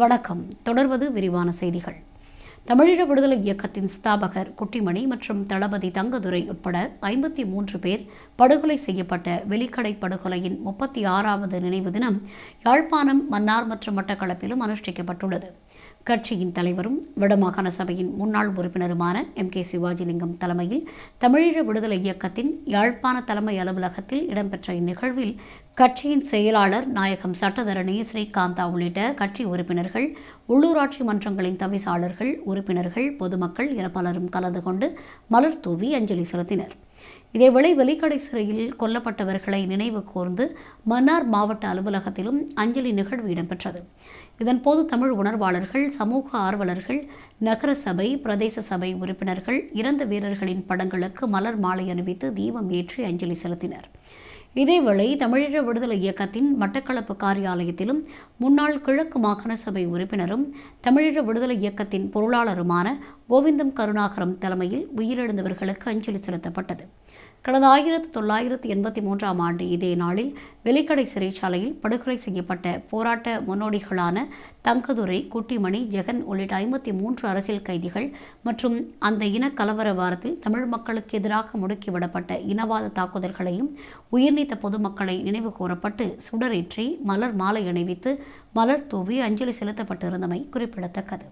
வணக்கம் தொடர்வது விரிவான செய்திகள் தமிழீழ விடுதலை இயக்கத்தின் ஸ்தாபகர் குட்டிமணி மற்றும் தளபதி தங்கதுரை உட்பட ஐம்பத்தி மூன்று பேர் படுகொலை செய்யப்பட்ட வெலிக்கடை படுகொலையின் முப்பத்தி ஆறாவது நினைவு தினம் யாழ்ப்பாணம் மன்னார் மற்றும் மட்டக்களப்பிலும் அனுஷ்டிக்கப்பட்டுள்ளது கட்சியின் தலைவரும் வடமாகாண சபையின் முன்னாள் உறுப்பினருமான எம் கே சிவாஜிலிங்கம் தலைமையில் தமிழீழ விடுதலை இயக்கத்தின் யாழ்ப்பாண தலைமை அலுவலகத்தில் இடம்பெற்ற இந்நிகழ்வில் கட்சியின் செயலாளர் நாயகம் சட்டத்தரணி ஸ்ரீகாந்தா உள்ளிட்ட கட்சி உறுப்பினர்கள் உள்ளூராட்சி மன்றங்களின் தவிசாளர்கள் உறுப்பினர்கள் பொதுமக்கள் என பலரும் கலந்து கொண்டு மலர் தூவி அஞ்சலி செலுத்தினர் இதேவேளை வெலிக்கடை சிறையில் கொல்லப்பட்டவர்களை நினைவு கூர்ந்து மன்னார் மாவட்ட அலுவலகத்திலும் அஞ்சலி நிகழ்வு இடம்பெற்றது இதன்போது தமிழ் உணர்வாளர்கள் சமூக ஆர்வலர்கள் நகர சபை பிரதேச சபை உறுப்பினர்கள் இறந்த வீரர்களின் படங்களுக்கு மலர் மாலை அணிவித்து தீபம் ஏற்றி அஞ்சலி செலுத்தினர் இதேவேளை தமிழீழ விடுதலை இயக்கத்தின் மட்டக்களப்பு காரியாலயத்திலும் முன்னாள் கிழக்கு மாகாண சபை உறுப்பினரும் தமிழீழ விடுதலை இயக்கத்தின் பொருளாளருமான கோவிந்தம் கருணாகரம் தலைமையில் உயிரிழந்தவர்களுக்கு அஞ்சலி செலுத்தப்பட்டது கடந்த ஆயிரத்தி தொள்ளாயிரத்தி எண்பத்தி மூன்றாம் ஆண்டு இதே நாளில் வெலிக்கடை சிறைச்சாலையில் படுகொலை செய்யப்பட்ட போராட்ட முன்னோடிகளான தங்கதுரை குட்டிமணி ஜெகன் உள்ளிட்ட ஐம்பத்தி மூன்று அரசியல் கைதிகள் மற்றும் அந்த இன கலவர வாரத்தில் தமிழ் மக்களுக்கு எதிராக முடுக்கிவிடப்பட்ட இனவாத தாக்குதல்களையும் உயிர்நீ வைத்த பொதுமக்களை நினைவு கூறப்பட்டு சுடரேற்றி மலர் மாலை அணிவித்து மலர் தூவி அஞ்சலி செலுத்தப்பட்டிருந்தமை குறிப்பிடத்தக்கது